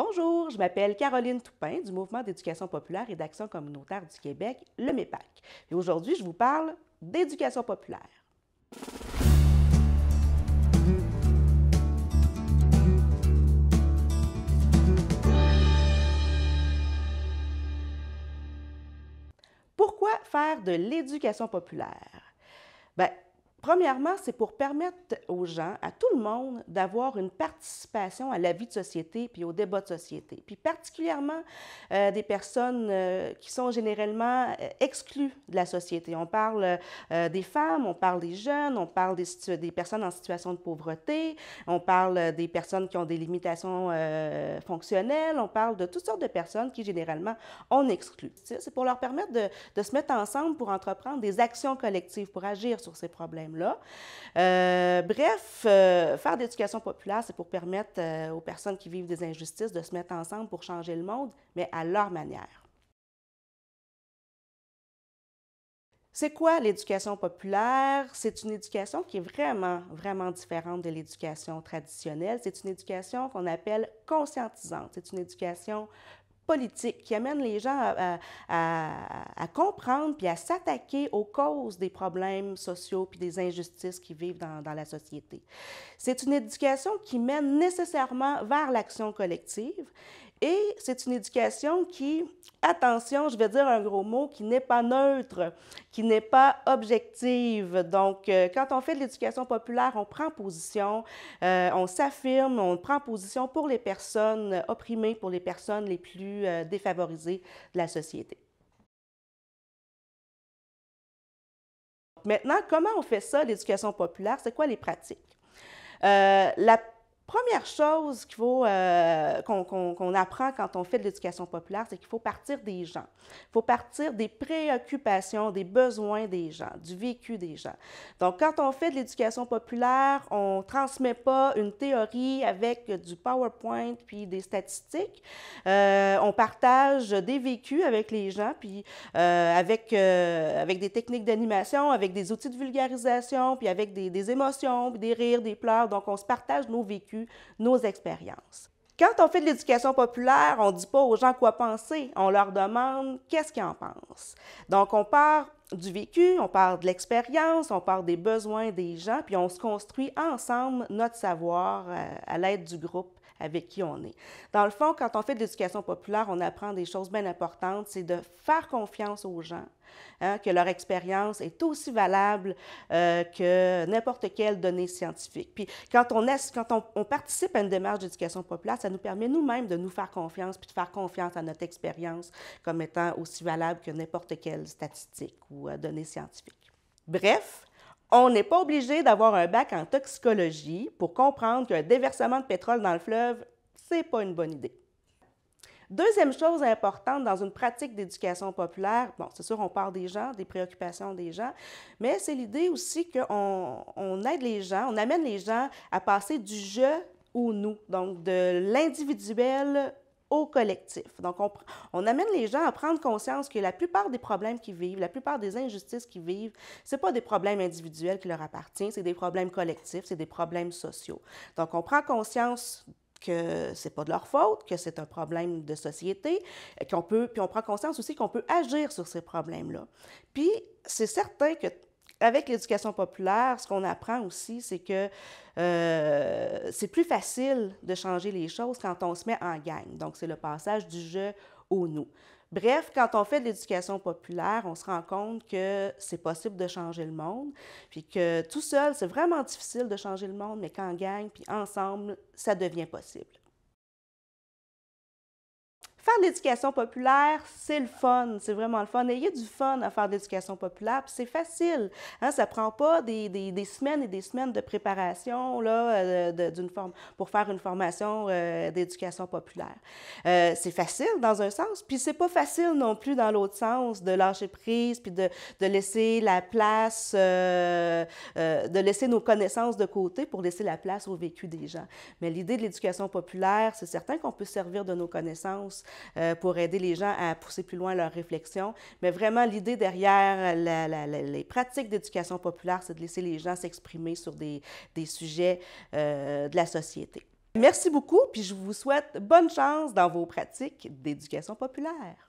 Bonjour, je m'appelle Caroline Toupin du Mouvement d'éducation populaire et d'action communautaire du Québec, le MEPAC. Et aujourd'hui, je vous parle d'éducation populaire. Pourquoi faire de l'éducation populaire? Ben, Premièrement, c'est pour permettre aux gens, à tout le monde, d'avoir une participation à la vie de société puis au débat de société. Puis particulièrement euh, des personnes euh, qui sont généralement euh, exclues de la société. On parle des femmes, on parle des jeunes, on parle des, des, personnes en situation de pauvreté, on parle des personnes qui ont des limitations fonctionnelles, on parle de toutes sortes de personnes qui généralement on exclut. C'est pour leur permettre de se mettre ensemble pour entreprendre des actions collectives, pour agir sur ces problèmes là euh, bref, euh, faire de l'éducation populaire, c'est pour permettre euh, aux personnes qui vivent des injustices de se mettre ensemble pour changer le monde, mais à leur manière. C'est quoi l'éducation populaire? C'est une éducation qui est vraiment, vraiment différente de l'éducation traditionnelle. C'est une éducation qu'on appelle conscientisante. C'est une éducation politique, qui amène les gens à, comprendre puis à s'attaquer aux causes des problèmes sociaux puis des injustices qui vivent dans la société. C'est une éducation qui mène nécessairement vers l'action collective et c'est une éducation qui, attention, je vais dire un gros mot, qui n'est pas neutre, qui n'est pas objective. Donc, euh, quand on fait de l'éducation populaire, on prend position, euh, on s'affirme, on prend position pour les personnes opprimées, pour les personnes les plus euh, défavorisées de la société. Maintenant, comment on fait ça, l'éducation populaire? C'est quoi les pratiques? la Première chose qu'il faut, euh, qu'on, apprend quand on fait de l'éducation populaire, c'est qu'il faut partir des gens. Il faut partir des préoccupations, des besoins des gens, du vécu des gens. Donc, quand on fait de l'éducation populaire, on ne transmet pas une théorie avec du PowerPoint puis des statistiques. Euh, on partage des vécus avec les gens, puis euh, avec, avec des techniques d'animation, avec des outils de vulgarisation, puis avec des, des émotions, puis des rires, des pleurs. Donc, on se partage nos vécus nos expériences. Quand on fait de l'éducation populaire, on ne dit pas aux gens quoi penser, on leur demande qu'est-ce qu'ils en pensent. Donc, on part du vécu, on part de l'expérience, on part des besoins des gens, puis on se construit ensemble notre savoir euh, à l'aide du groupe avec qui on est. Dans le fond, quand on fait de l'éducation populaire, on apprend des choses bien importantes. C'est de faire confiance aux gens, hein, que leur expérience est aussi valable euh, que n'importe quelle donnée scientifique. Puis quand on, est, quand on, participe à une démarche d'éducation populaire, ça nous permet nous-mêmes de nous faire confiance, puis de faire confiance à notre expérience comme étant aussi valable que n'importe quelle statistique ou euh, donnée scientifique. Bref, on n'est pas obligé d'avoir un bac en toxicologie pour comprendre qu'un déversement de pétrole dans le fleuve, c'est pas une bonne idée. Deuxième chose importante dans une pratique d'éducation populaire, bon, c'est sûr, on parle des gens, des préoccupations des gens, mais c'est l'idée aussi qu'on on aide les gens, on amène les gens à passer du je au nous, donc de l'individuel au collectif. Donc, on, amène les gens à prendre conscience que la plupart des problèmes qu'ils vivent, la plupart des injustices qu'ils vivent, ce pas des problèmes individuels qui leur appartiennent, c'est des problèmes collectifs, c'est des problèmes sociaux. Donc, on prend conscience que c'est pas de leur faute, que c'est un problème de société, qu'on peut, puis on prend conscience aussi qu'on peut agir sur ces problèmes-là. Puis c'est certain que avec l'éducation populaire, ce qu'on apprend aussi, c'est que euh, c'est plus facile de changer les choses quand on se met en gang. Donc, c'est le passage du jeu au nous. Bref, quand on fait de l'éducation populaire, on se rend compte que c'est possible de changer le monde, puis que tout seul, c'est vraiment difficile de changer le monde, mais qu'en gang, puis ensemble, ça devient possible. Faire de l'éducation populaire, c'est le fun, c'est vraiment le fun. Ayez du fun à faire de l'éducation populaire, c'est facile. Hein. ça prend pas des, semaines et des semaines de préparation là, euh, d'une forme, pour faire une formation euh, d'éducation populaire. Euh, c'est facile dans un sens, puis c'est pas facile non plus dans l'autre sens de lâcher prise, puis de, de laisser la place, de laisser nos connaissances de côté pour laisser la place au vécu des gens. Mais l'idée de l'éducation populaire, c'est certain qu'on peut servir de nos connaissances euh, pour aider les gens à pousser plus loin leurs réflexions. Mais vraiment, l'idée derrière les pratiques d'éducation populaire, c'est de laisser les gens s'exprimer sur des, sujets euh, de la société. Merci beaucoup, puis je vous souhaite bonne chance dans vos pratiques d'éducation populaire.